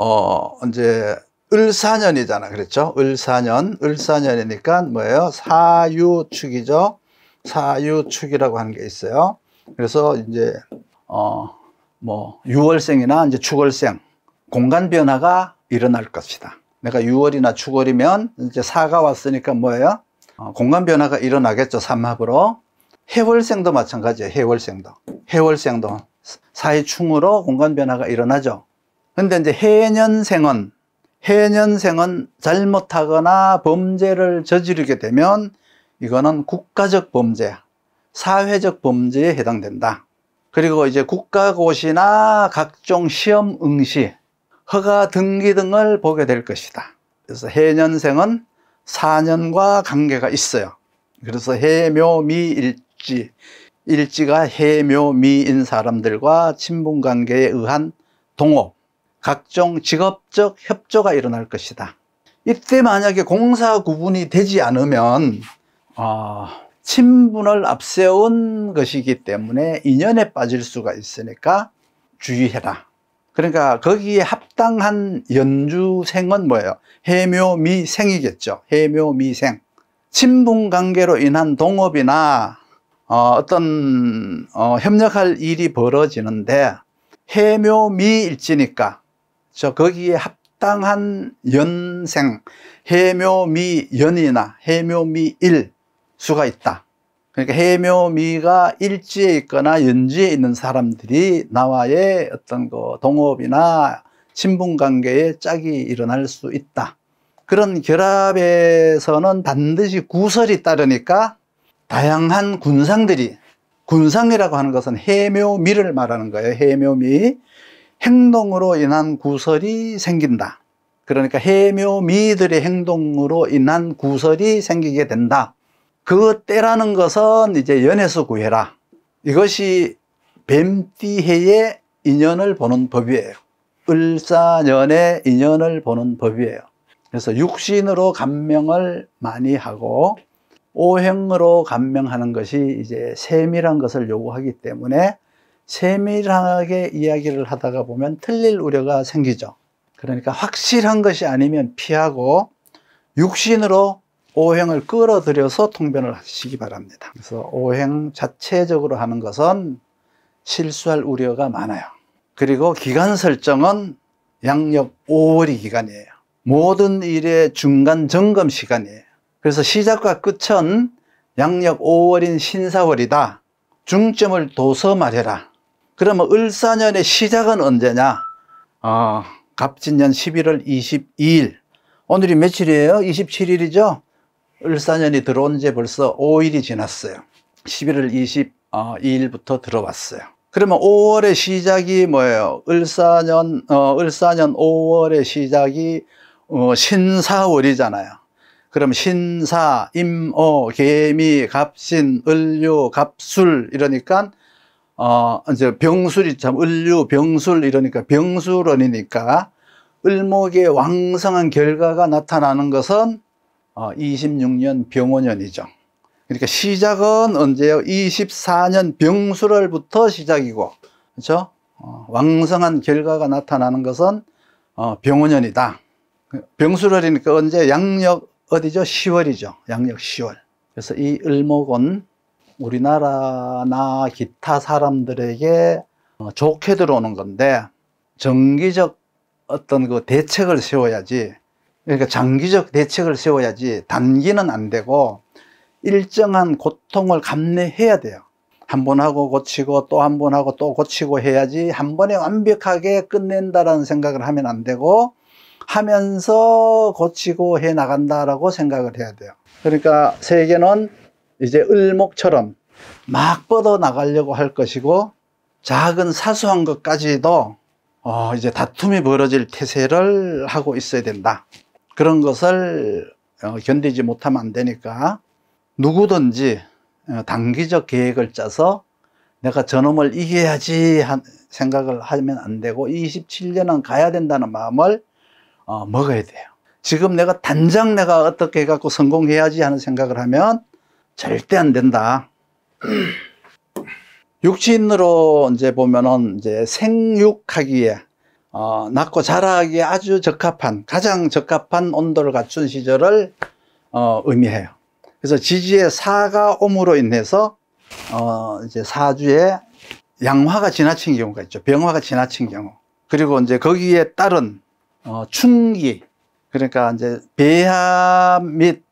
어, 이제 을사년이잖아. 그렇죠? 을사년. 을사년이니까 뭐예요? 사유축이죠. 사유축이라고 하는 게 있어요. 그래서 이제 어, 뭐 6월생이나 이제 축월생 공간 변화가 일어날 것이다. 내가 6월이나 축월이면 이제 사가 왔으니까 뭐예요? 어, 공간 변화가 일어나겠죠. 삼합으로. 해월생도 마찬가지예요. 해월생도. 해월생도 사의 충으로 공간 변화가 일어나죠. 근데 이제 해년생은 해년생은 잘못하거나 범죄를 저지르게 되면 이거는 국가적 범죄, 사회적 범죄에 해당된다. 그리고 이제 국가고시나 각종 시험 응시, 허가 등기 등을 보게 될 것이다. 그래서 해년생은 4년과 관계가 있어요. 그래서 해묘미일지, 일지가 해묘미인 사람들과 친분관계에 의한 동업, 각종 직업적 협조가 일어날 것이다. 이때 만약에 공사 구분이 되지 않으면 어, 친분을 앞세운 것이기 때문에 인연에 빠질 수가 있으니까 주의해라. 그러니까 거기에 합당한 연주생은 뭐예요? 해묘미생이겠죠. 해묘미생. 친분 관계로 인한 동업이나 어, 떤 어, 협력할 일이 벌어지는데 해묘미일지니까 저 거기에 합당한 연생 해묘미 연이나 해묘미 일 수가 있다. 그러니까 해묘미가 일지에 있거나 연지에 있는 사람들이 나와의 어떤 그 동업이나 친분관계에 짝이 일어날 수 있다. 그런 결합에서는 반드시 구설이 따르니까 다양한 군상들이 군상이라고 하는 것은 해묘미를 말하는 거예요. 해묘미. 행동으로 인한 구설이 생긴다. 그러니까 해묘미들의 행동으로 인한 구설이 생기게 된다. 그 때라는 것은 이제 연해서 구해라. 이것이 뱀띠해의 인연을 보는 법이에요. 을사년의 인연을 보는 법이에요. 그래서 육신으로 감명을 많이 하고 오행으로 감명하는 것이 이제 세밀한 것을 요구하기 때문에 세밀하게 이야기를 하다가 보면 틀릴 우려가 생기죠. 그러니까 확실한 것이 아니면 피하고 육신으로 오행을 끌어들여서 통변을 하시기 바랍니다. 그래서 오행 자체적으로 하는 것은 실수할 우려가 많아요. 그리고 기간 설정은 양력 5월이 기간이에요. 모든 일의 중간 점검 시간이에요. 그래서 시작과 끝은 양력 5월인 신사월이다. 중점을 둬서 말해라. 그러면 을사년의 시작은 언제냐? 어, 갑진년 11월 22일. 오늘이 며칠이에요? 27일이죠? 을사년이 들어온 지 벌써 5일이 지났어요. 11월 22일부터 들어왔어요. 그러면 5월의 시작이 뭐예요? 을사년, 어, 을사년 5월의 시작이 어, 신사월이잖아요. 그럼 신사, 임오, 개미, 갑신, 을류, 갑술 이러니까 어, 이제 병술이 참, 을류, 병술 이러니까 병술원이니까 을목의 왕성한 결과가 나타나는 것은 어, 26년 병원년이죠. 그러니까 시작은 언제요? 24년 병술월부터 시작이고, 그렇죠? 어, 왕성한 결과가 나타나는 것은 어, 병원년이다. 병술월이니까 언제 양력 어디죠? 10월이죠. 양력 10월. 그래서 이 을목은 우리나라나 기타 사람들에게 어, 좋게 들어오는 건데 정기적 어떤 그 대책을 세워야지 그러니까 장기적 대책을 세워야지 단기는 안 되고 일정한 고통을 감내해야 돼요 한 번 하고 고치고 또 한 번 하고 또 고치고 해야지 한 번에 완벽하게 끝낸다라는 생각을 하면 안 되고 하면서 고치고 해 나간다라고 생각을 해야 돼요 그러니까 세계는 이제 을목처럼 막 뻗어 나가려고 할 것이고 작은 사소한 것까지도 어 이제 다툼이 벌어질 태세를 하고 있어야 된다. 그런 것을 어 견디지 못하면 안 되니까 누구든지 어, 단기적 계획을 짜서 내가 저놈을 이겨야지 한 생각을 하면 안 되고 27년은 가야 된다는 마음을 어, 먹어야 돼요. 지금 내가 단장 내가 어떻게 해갖고 성공해야지 하는 생각을 하면 절대 안 된다. 육지인으로 이제 보면은 이제 생육하기에 어, 낳고 자라기에 아주 적합한 가장 적합한 온도를 갖춘 시절을 어, 의미해요. 그래서 지지의 사가옴으로 인해서 어, 이제 사주에 양화가 지나친 경우가 있죠. 병화가 지나친 경우. 그리고 이제 거기에 따른 어, 충기 그러니까 이제 배합 및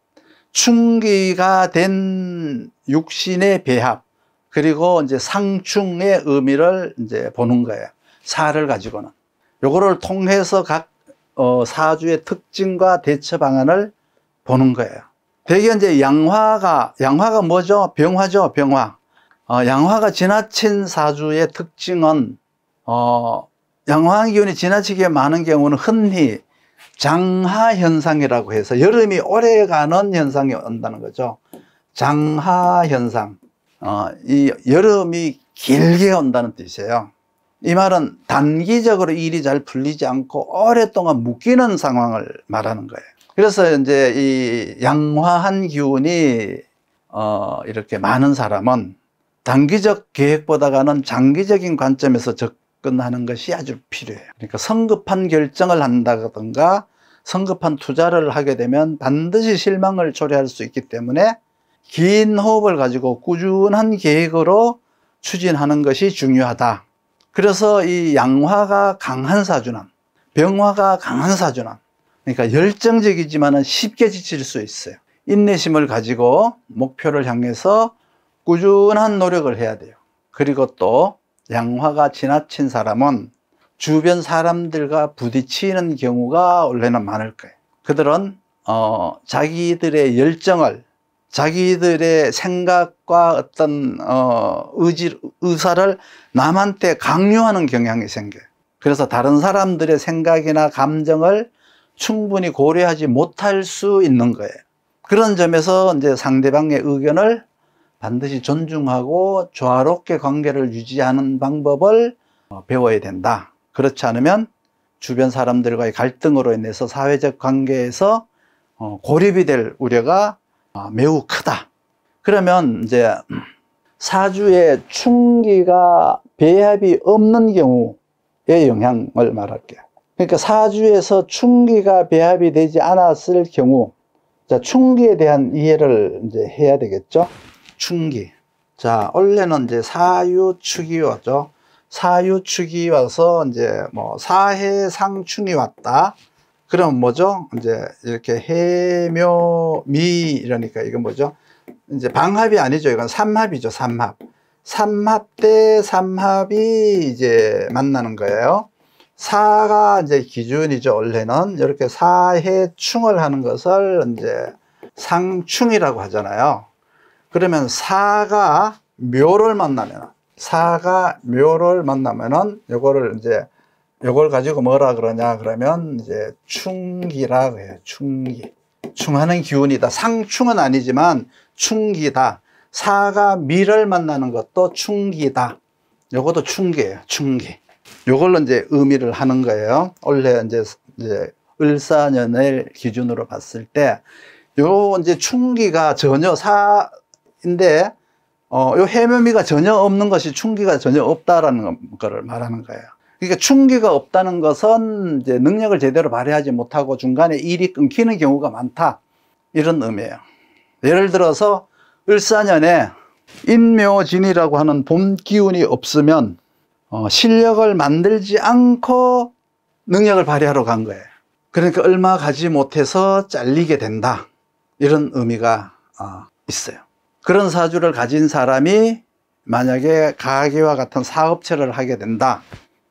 충기가 된 육신의 배합 그리고 이제 상충의 의미를 이제 보는 거예요. 사를 가지고는 요거를 통해서 각 어, 사주의 특징과 대처 방안을 보는 거예요. 대개 이제 양화가 양화가 뭐죠? 병화죠, 병화. 어, 양화가 지나친 사주의 특징은 어, 양화 기운이 지나치게 많은 경우는 흔히 장하 현상이라고 해서 여름이 오래가는 현상이 온다는 거죠. 장하 현상, 어, 이 여름이 길게 온다는 뜻이에요. 이 말은 단기적으로 일이 잘 풀리지 않고 오랫동안 묶이는 상황을 말하는 거예요. 그래서 이제 이 양화한 기운이 어, 이렇게 많은 사람은 단기적 계획보다는 장기적인 관점에서 접근하는 것이 아주 필요해요. 그러니까 성급한 결정을 한다든가 성급한 투자를 하게 되면 반드시 실망을 초래할 수 있기 때문에 긴 호흡을 가지고 꾸준한 계획으로 추진하는 것이 중요하다. 그래서 이 양화가 강한 사주는 병화가 강한 사주는 그러니까 열정적이지만 쉽게 지칠 수 있어요. 인내심을 가지고 목표를 향해서 꾸준한 노력을 해야 돼요. 그리고 또 양화가 지나친 사람은 주변 사람들과 부딪히는 경우가 원래는 많을 거예요. 그들은 어, 자기들의 열정을 자기들의 생각과 어떤 어, 의지, 의사를 남한테 강요하는 경향이 생겨요. 그래서 다른 사람들의 생각이나 감정을 충분히 고려하지 못할 수 있는 거예요. 그런 점에서 이제 상대방의 의견을 반드시 존중하고 조화롭게 관계를 유지하는 방법을 어, 배워야 된다. 그렇지 않으면 주변 사람들과의 갈등으로 인해서 사회적 관계에서 어, 고립이 될 우려가 아, 매우 크다. 그러면 이제 사주에 충기가 배합이 없는 경우의 영향을 말할게요. 그러니까 사주에서 충기가 배합이 되지 않았을 경우 자, 충기에 대한 이해를 이제 해야 되겠죠. 충기. 자, 원래는 이제 사유축이 왔죠. 사유축이 와서 이제 뭐 사해상충이 왔다. 그럼 뭐죠? 이제 이렇게 해묘미 이러니까 이건 뭐죠? 이제 방합이 아니죠. 이건 삼합이죠. 삼합. 삼합 대 삼합이 이제 만나는 거예요. 사가 이제 기준이죠. 원래는 이렇게 사해충을 하는 것을 이제 상충이라고 하잖아요. 그러면 사가 묘를 만나면 사가 묘를 만나면은 요거를 이제 요걸 가지고 뭐라 그러냐 그러면 이제 충기라 고해요 충기. 충하는 기운이다. 상충은 아니지만 충기다. 사가 미를 만나는 것도 충기다. 요것도 충기예요. 충기. 요걸로 이제 의미를 하는 거예요. 원래 이제 이제 을사년을 기준으로 봤을 때 요 이제 충기가 전혀 사인데 어, 요 해묘미가 전혀 없는 것이 충기가 전혀 없다라는 거를 말하는 거예요. 그러니까 충기가 없다는 것은 이제 능력을 제대로 발휘하지 못하고 중간에 일이 끊기는 경우가 많다. 이런 의미예요. 예를 들어서 을사년에 인묘진이라고 하는 봄 기운이 없으면 어, 실력을 만들지 않고 능력을 발휘하러 간 거예요. 그러니까 얼마 가지 못해서 잘리게 된다. 이런 의미가 어, 있어요. 그런 사주를 가진 사람이 만약에 가게와 같은 사업체를 하게 된다.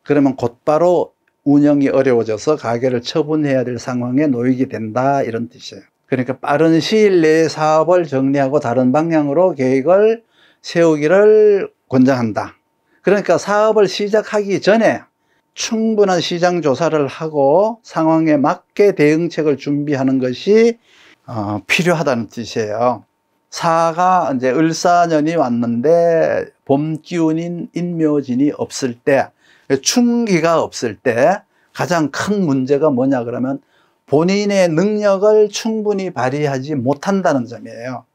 그러면 곧바로 운영이 어려워져서 가게를 처분해야 될 상황에 놓이게 된다 이런 뜻이에요 그러니까 빠른 시일 내에 사업을 정리하고 다른 방향으로 계획을 세우기를 권장한다 그러니까 사업을 시작하기 전에 충분한 시장 조사를 하고 상황에 맞게 대응책을 준비하는 것이 어, 필요하다는 뜻이에요 사가 이제 을사년이 왔는데 봄 기운인 인묘진이 없을 때 충기가 없을 때 가장 큰 문제가 뭐냐 그러면 본인의 능력을 충분히 발휘하지 못한다는 점이에요.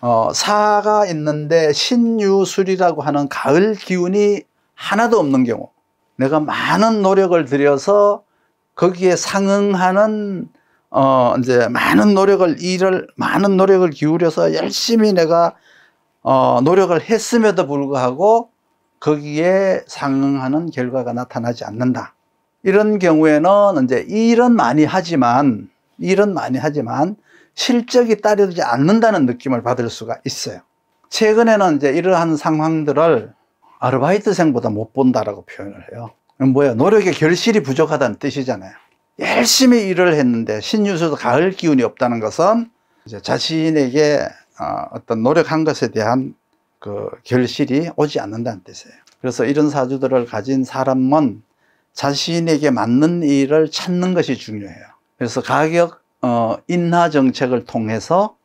어, 사가 있는데 신유술이라고 하는 가을 기운이 하나도 없는 경우 내가 많은 노력을 들여서 거기에 상응하는 어, 이제 많은 노력을 일을 많은 노력을 기울여서 열심히 내가 어, 노력을 했음에도 불구하고 거기에 상응하는 결과가 나타나지 않는다. 이런 경우에는 이제 일은 많이 하지만 일은 많이 하지만 실적이 따르지 않는다는 느낌을 받을 수가 있어요. 최근에는 이제 이러한 상황들을 아르바이트생보다 못 본다라고 표현을 해요. 뭐야 노력의 결실이 부족하다는 뜻이잖아요. 열심히 일을 했는데 신유수도 가을 기운이 없다는 것은 이제 자신에게 어, 어떤 노력한 것에 대한 그 결실이 오지 않는다는 뜻이에요. 그래서 이런 사주들을 가진 사람은 자신에게 맞는 일을 찾는 것이 중요해요. 그래서 가격 어, 인하 정책을 통해서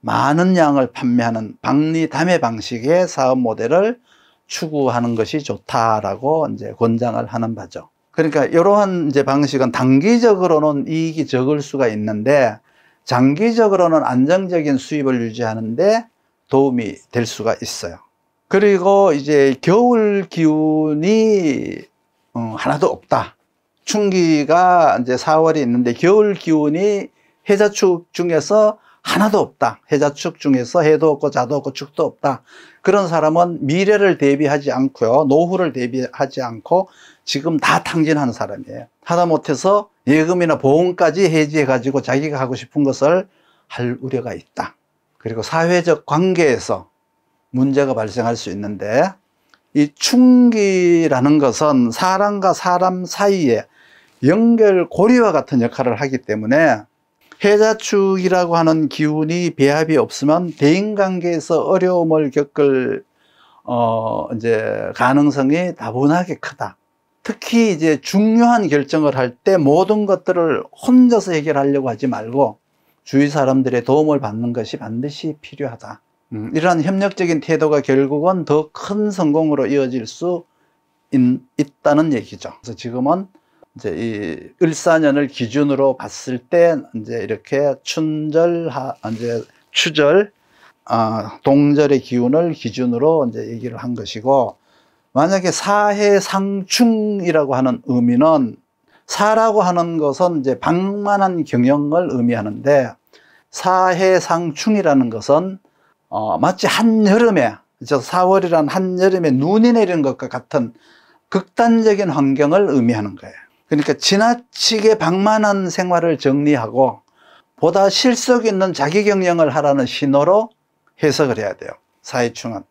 많은 양을 판매하는 박리담의 방식의 사업 모델을 추구하는 것이 좋다라고 이제 권장을 하는 바죠. 그러니까 이러한 이제 방식은 단기적으로는 이익이 적을 수가 있는데 장기적으로는 안정적인 수입을 유지하는데 도움이 될 수가 있어요. 그리고 이제 겨울 기운이 음, 하나도 없다. 충기가 이제 4월이 있는데 겨울 기운이 해자축 중에서 하나도 없다. 해자축 중에서 해도 없고 자도 없고 축도 없다. 그런 사람은 미래를 대비하지 않고요. 노후를 대비하지 않고 지금 다탕진한 사람이에요. 하다못해서 예금이나 보험까지 해지해가지고 자기가 하고 싶은 것을 할 우려가 있다. 그리고 사회적 관계에서 문제가 발생할 수 있는데 이 충기라는 것은 사람과 사람 사이에 연결 고리와 같은 역할을 하기 때문에 해자축이라고 하는 기운이 배합이 없으면 대인관계에서 어려움을 겪을 어 이제 가능성이 다분하게 크다. 특히 이제 중요한 결정을 할 때 모든 것들을 혼자서 해결하려고 하지 말고 주위 사람들의 도움을 받는 것이 반드시 필요하다. 음, 이러한 협력적인 태도가 결국은 더 큰 성공으로 이어질 수 있, 있다는 얘기죠. 그래서 지금은 이제 이 을사년을 기준으로 봤을 때 이제 이렇게 춘절, 하, 이제 추절, 아, 동절의 기운을 기준으로 이제 얘기를 한 것이고 만약에 사해상충이라고 하는 의미는 사라고 하는 것은 이제 방만한 경영을 의미하는데 사해상충이라는 것은 어, 마치 한여름에 4월이란 한여름에 눈이 내리는 것과 같은 극단적인 환경을 의미하는 거예요 그러니까 지나치게 방만한 생활을 정리하고 보다 실속 있는 자기 경영을 하라는 신호로 해석을 해야 돼요 사회충은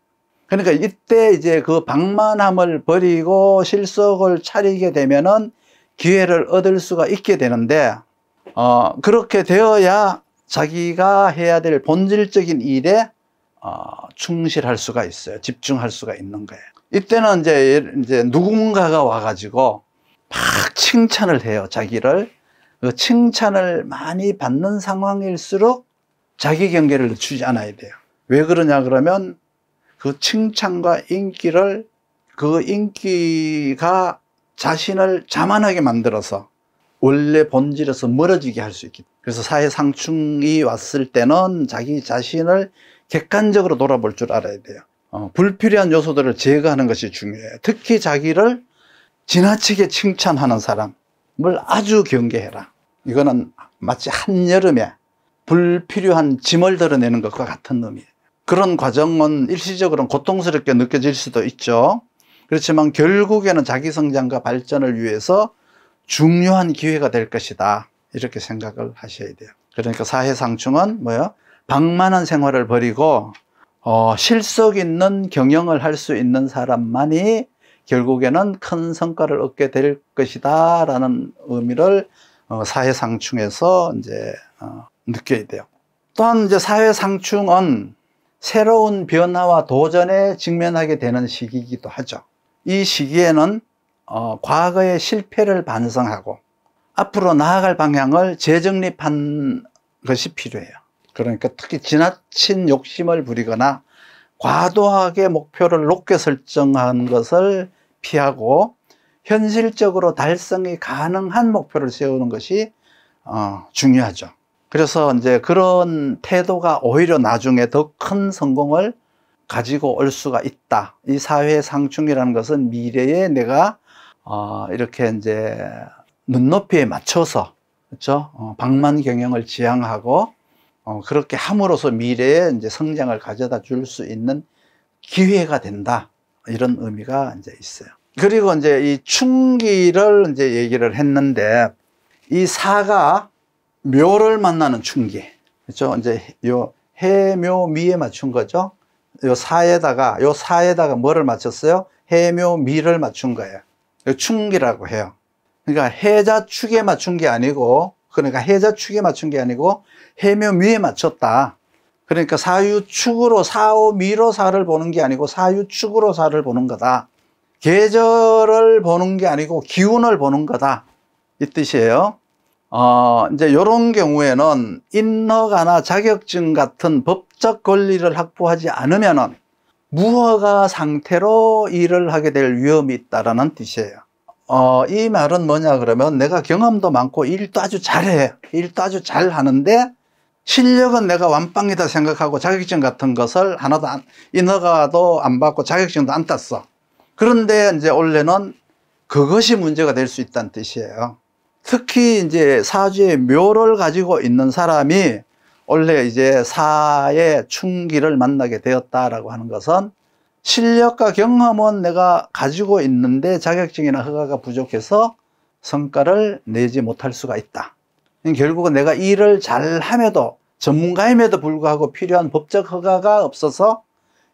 그러니까 이때 이제 그 방만함을 버리고 실속을 차리게 되면은 기회를 얻을 수가 있게 되는데 어, 그렇게 되어야 자기가 해야 될 본질적인 일에 어, 충실할 수가 있어요. 집중할 수가 있는 거예요. 이때는 이제, 이제 누군가가 와가지고 막 칭찬을 해요. 자기를. 그 칭찬을 많이 받는 상황일수록 자기 경계를 늦추지 않아야 돼요. 왜 그러냐 그러면 그 칭찬과 인기를 그 인기가 자신을 자만하게 만들어서 원래 본질에서 멀어지게 할 수 있기 때문에 그래서 사회 상충이 왔을 때는 자기 자신을 객관적으로 돌아볼 줄 알아야 돼요 어, 불필요한 요소들을 제거하는 것이 중요해요 특히 자기를 지나치게 칭찬하는 사람을 아주 경계해라 이거는 마치 한여름에 불필요한 짐을 드러내는 것과 같은 놈이에요 그런 과정은 일시적으로 고통스럽게 느껴질 수도 있죠 그렇지만 결국에는 자기 성장과 발전을 위해서 중요한 기회가 될 것이다. 이렇게 생각을 하셔야 돼요. 그러니까 사회상충은 뭐야? 방만한 생활을 버리고 어, 실속 있는 경영을 할 수 있는 사람만이 결국에는 큰 성과를 얻게 될 것이다 라는 의미를 어, 사회상충에서 이제 어, 느껴야 돼요. 또한 이제 사회상충은 새로운 변화와 도전에 직면하게 되는 시기이기도 하죠. 이 시기에는 어, 과거의 실패를 반성하고 앞으로 나아갈 방향을 재정립한 것이 필요해요. 그러니까 특히 지나친 욕심을 부리거나 과도하게 목표를 높게 설정한 것을 피하고 현실적으로 달성이 가능한 목표를 세우는 것이 어, 중요하죠. 그래서 이제 그런 태도가 오히려 나중에 더 큰 성공을 가지고 올 수가 있다. 이 사회 상충이라는 것은 미래에 내가 어, 이렇게 이제 눈높이에 맞춰서 그렇죠? 어, 방만 경영을 지향하고 어, 그렇게 함으로써 미래에 이제 성장을 가져다 줄 수 있는 기회가 된다. 이런 의미가 이제 있어요. 그리고 이제 이 충기를 이제 얘기를 했는데 이 사가 묘를 만나는 충기. 그렇죠? 이제 요 해묘미에 맞춘 거죠. 요 사에다가 요 사에다가 뭐를 맞췄어요? 해묘미를 맞춘 거예요. 충기라고 해요. 그러니까 해자축에 맞춘 게 아니고 그러니까 해자축에 맞춘 게 아니고 해묘미에 맞췄다. 그러니까 사유축으로 사오미로 사를 보는 게 아니고 사유축으로 사를 보는 거다. 계절을 보는 게 아니고 기운을 보는 거다. 이 뜻이에요. 어, 이제 이런 경우에는 인허가나 자격증 같은 법 법적 권리를 확보하지 않으면 무허가 상태로 일을 하게 될 위험이 있다라는 뜻이에요. 어, 이 말은 뭐냐 그러면 내가 경험도 많고 일도 아주 잘해. 일도 아주 잘하는데 실력은 내가 완빵이다 생각하고 자격증 같은 것을 하나도 안, 인허가도 안 받고 자격증도 안 땄어. 그런데 이제 원래는 그것이 문제가 될 수 있다는 뜻이에요. 특히 이제 사주의 묘를 가지고 있는 사람이 원래 이제 사의 충기를 만나게 되었다라고 하는 것은 실력과 경험은 내가 가지고 있는데 자격증이나 허가가 부족해서 성과를 내지 못할 수가 있다. 결국은 내가 일을 잘함에도 전문가임에도 불구하고 필요한 법적 허가가 없어서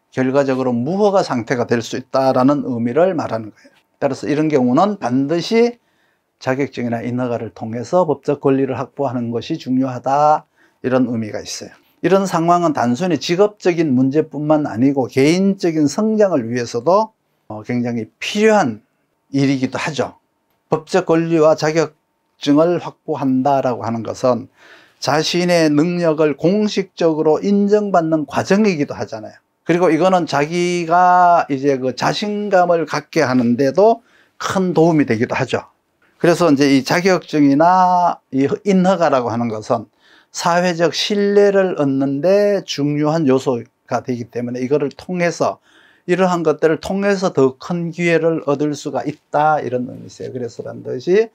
결과적으로 무허가 상태가 될 수 있다라는 의미를 말하는 거예요. 따라서 이런 경우는 반드시 자격증이나 인허가를 통해서 법적 권리를 확보하는 것이 중요하다. 이런 의미가 있어요. 이런 상황은 단순히 직업적인 문제뿐만 아니고 개인적인 성장을 위해서도 어, 굉장히 필요한 일이기도 하죠. 법적 권리와 자격증을 확보한다라고 하는 것은 자신의 능력을 공식적으로 인정받는 과정이기도 하잖아요. 그리고 이거는 자기가 이제 그 자신감을 갖게 하는데도 큰 도움이 되기도 하죠. 그래서 이제 이 자격증이나 이 인허가라고 하는 것은 사회적 신뢰를 얻는데 중요한 요소가 되기 때문에 이거를 통해서 이러한 것들을 통해서 더 큰 기회를 얻을 수가 있다 이런 의미세요. 그래서 란드시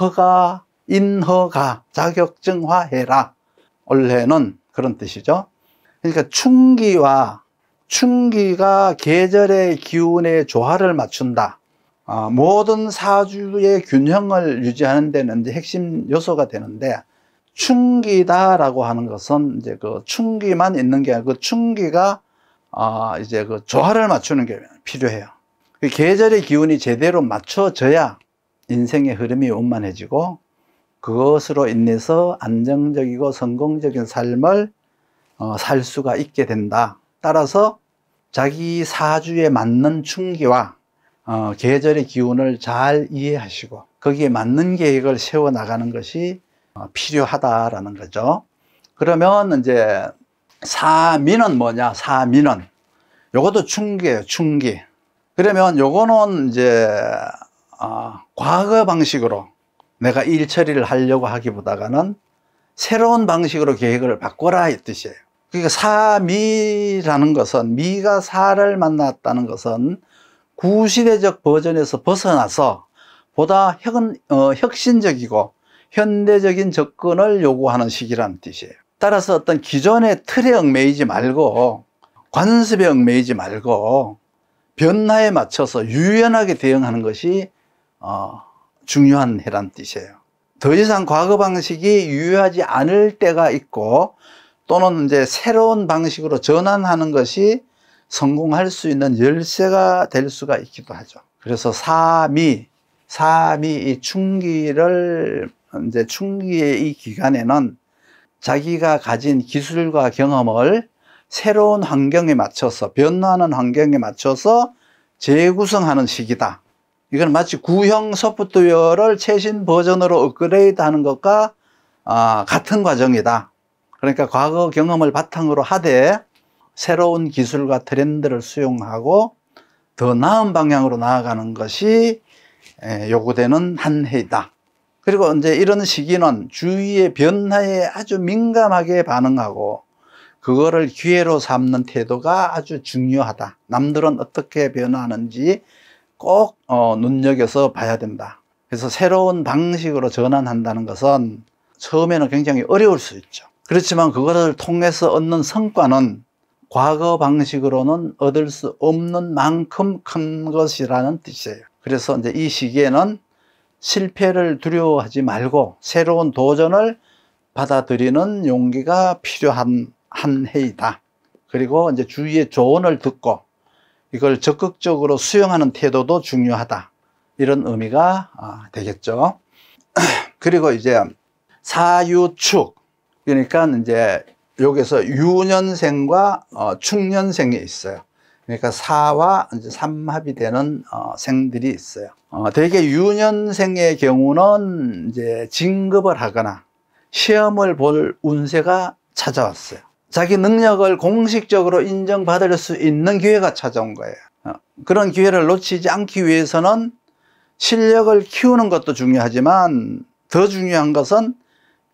허가 인허가 자격증화해라 원래는 그런 뜻이죠. 그러니까 충기와 충기가 계절의 기운의 조화를 맞춘다. 아, 모든 사주의 균형을 유지하는 데는 핵심 요소가 되는데 충기다라고 하는 것은 이제 그 충기만 있는 게아니라그 충기가 아 이제 그 조화를 맞추는 게 필요해요. 그 계절의 기운이 제대로 맞춰져야 인생의 흐름이 원만해지고 그것으로 인해서 안정적이고 성공적인 삶을 어, 살 수가 있게 된다. 따라서 자기 사주에 맞는 충기와 어, 계절의 기운을 잘 이해하시고 거기에 맞는 계획을 세워 나가는 것이 어, 필요하다라는 거죠. 그러면 이제 사미는 뭐냐? 사미는 요것도 충기예요. 충기. 그러면 요거는 이제 어, 과거 방식으로 내가 일 처리를 하려고 하기보다는 새로운 방식으로 계획을 바꿔라 이 뜻이에요. 그러니까 사미라는 것은 미가 사를 만났다는 것은 구시대적 버전에서 벗어나서 보다 혁, 어, 혁신적이고 현대적인 접근을 요구하는 시기라 뜻이에요. 따라서 어떤 기존의 틀에 얽매이지 말고 관습에 얽매이지 말고 변화에 맞춰서 유연하게 대응하는 것이 어, 중요한 해란 뜻이에요. 더 이상 과거 방식이 유효하지 않을 때가 있고 또는 이제 새로운 방식으로 전환하는 것이 성공할 수 있는 열쇠가 될 수가 있기도 하죠. 그래서 삼이, 삼이 이 충기를 이제 충기의 이 기간에는 자기가 가진 기술과 경험을 새로운 환경에 맞춰서 변화하는 환경에 맞춰서 재구성하는 시기다. 이건 마치 구형 소프트웨어를 최신 버전으로 업그레이드 하는 것과 아, 같은 과정이다. 그러니까 과거 경험을 바탕으로 하되 새로운 기술과 트렌드를 수용하고 더 나은 방향으로 나아가는 것이 요구되는 한 해이다. 그리고 이제 이런 시기는 주위의 변화에 아주 민감하게 반응하고 그거를 기회로 삼는 태도가 아주 중요하다. 남들은 어떻게 변화하는지 꼭 어, 눈여겨서 봐야 된다. 그래서 새로운 방식으로 전환한다는 것은 처음에는 굉장히 어려울 수 있죠. 그렇지만 그것을 통해서 얻는 성과는 과거 방식으로는 얻을 수 없는 만큼 큰 것이라는 뜻이에요. 그래서 이제 이 시기에는 실패를 두려워하지 말고 새로운 도전을 받아들이는 용기가 필요한 한 해이다. 그리고 이제 주위의 조언을 듣고 이걸 적극적으로 수용하는 태도도 중요하다. 이런 의미가 아, 되겠죠. 그리고 이제 사유축. 그러니까 이제 여기서 유년생과 어, 중년생이 있어요. 그러니까 4와 이제 3합이 되는 어, 생들이 있어요. 어, 대개 유년생의 경우는 이제 진급을 하거나 시험을 볼 운세가 찾아왔어요. 자기 능력을 공식적으로 인정받을 수 있는 기회가 찾아온 거예요. 어, 그런 기회를 놓치지 않기 위해서는 실력을 키우는 것도 중요하지만 더 중요한 것은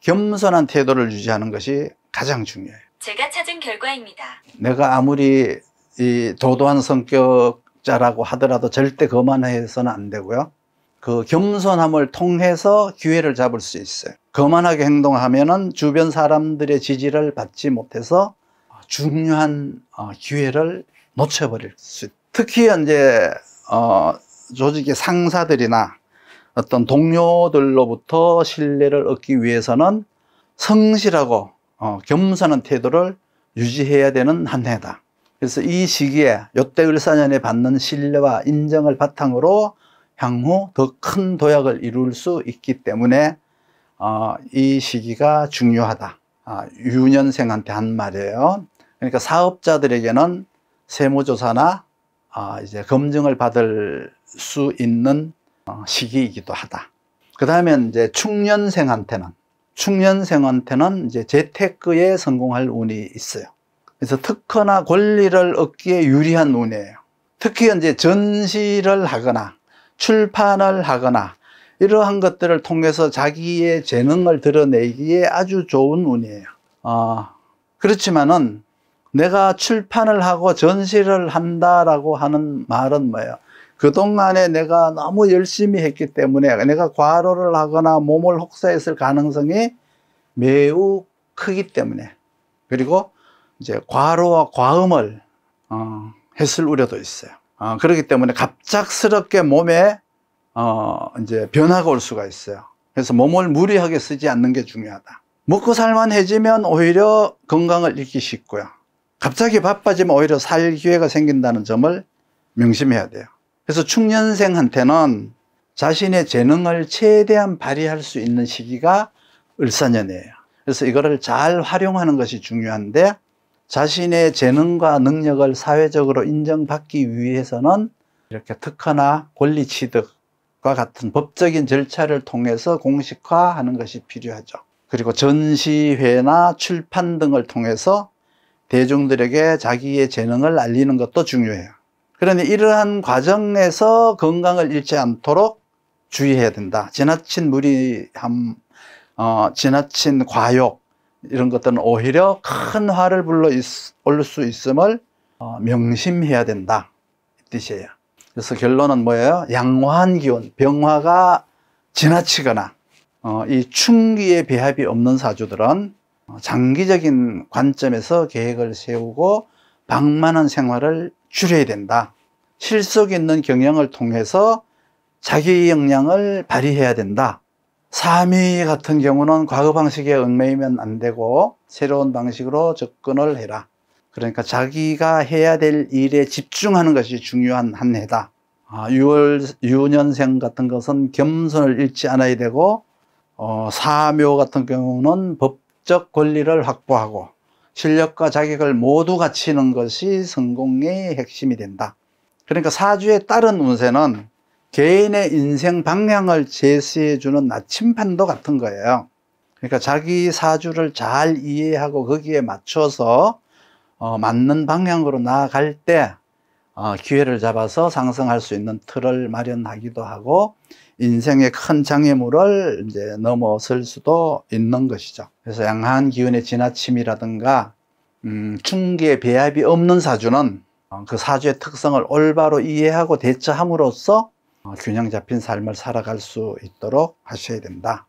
겸손한 태도를 유지하는 것이 가장 중요해요. 제가 찾은 결과입니다. 내가 아무리 이 도도한 성격자라고 하더라도 절대 거만해서는 안 되고요. 그 겸손함을 통해서 기회를 잡을 수 있어요. 거만하게 행동하면은 주변 사람들의 지지를 받지 못해서 중요한 어, 기회를 놓쳐버릴 수. 있어요. 특히 이제 어, 조직의 상사들이나 어떤 동료들로부터 신뢰를 얻기 위해서는 성실하고 어, 겸손한 태도를 유지해야 되는 한 해다. 그래서 이 시기에 요때 을사년에 받는 신뢰와 인정을 바탕으로 향후 더 큰 도약을 이룰 수 있기 때문에 어, 이 시기가 중요하다. 아, 유년생한테 한 말이에요. 그러니까 사업자들에게는 세무조사나 아, 이제 검증을 받을 수 있는 어, 시기이기도 하다. 그 다음에 이제 중년생한테는, 중년생한테는 이제 재테크에 성공할 운이 있어요. 그래서 특허나 권리를 얻기에 유리한 운이에요. 특히 이제 전시를 하거나 출판을 하거나 이러한 것들을 통해서 자기의 재능을 드러내기에 아주 좋은 운이에요. 어, 아, 그렇지만은 내가 출판을 하고 전시를 한다라고 하는 말은 뭐예요? 그동안에 내가 너무 열심히 했기 때문에 내가 과로를 하거나 몸을 혹사했을 가능성이 매우 크기 때문에 그리고 이제 과로와 과음을 어, 했을 우려도 있어요. 어, 그렇기 때문에 갑작스럽게 몸에 어, 이제 변화가 올 수가 있어요. 그래서 몸을 무리하게 쓰지 않는 게 중요하다. 먹고 살만해지면 오히려 건강을 잃기 쉽고요. 갑자기 바빠지면 오히려 살 기회가 생긴다는 점을 명심해야 돼요. 그래서 중년생한테는 자신의 재능을 최대한 발휘할 수 있는 시기가 을사년이에요. 그래서 이거를 잘 활용하는 것이 중요한데 자신의 재능과 능력을 사회적으로 인정받기 위해서는 이렇게 특허나 권리 취득과 같은 법적인 절차를 통해서 공식화하는 것이 필요하죠. 그리고 전시회나 출판 등을 통해서 대중들에게 자기의 재능을 알리는 것도 중요해요. 그러니 이러한 과정에서 건강을 잃지 않도록 주의해야 된다. 지나친 무리함, 어, 지나친 과욕, 이런 것들은 오히려 큰 화를 불러 올릴 수 있음을 어, 명심해야 된다 뜻이에요 그래서 결론은 뭐예요? 양화한 기운, 병화가 지나치거나 어, 이 충기의 배합이 없는 사주들은 어, 장기적인 관점에서 계획을 세우고 방만한 생활을 줄여야 된다 실속 있는 경영을 통해서 자기 역량을 발휘해야 된다 3위 같은 경우는 과거 방식에 얽매이면 안 되고 새로운 방식으로 접근을 해라. 그러니까 자기가 해야 될 일에 집중하는 것이 중요한 한 해다. 아, 6월 유년생 같은 것은 겸손을 잃지 않아야 되고 어, 사묘 같은 경우는 법적 권리를 확보하고 실력과 자격을 모두 갖추는 것이 성공의 핵심이 된다. 그러니까 사주에 따른 운세는 개인의 인생 방향을 제시해주는 나침반도 같은 거예요. 그러니까 자기 사주를 잘 이해하고 거기에 맞춰서 어, 맞는 방향으로 나아갈 때 어, 기회를 잡아서 상승할 수 있는 틀을 마련하기도 하고 인생의 큰 장애물을 이제 넘어설 수도 있는 것이죠. 그래서 양한 기운의 지나침이라든가 음, 충기의 배합이 없는 사주는 어, 그 사주의 특성을 올바로 이해하고 대처함으로써 균형 잡힌 삶을 살아갈 수 있도록 하셔야 된다.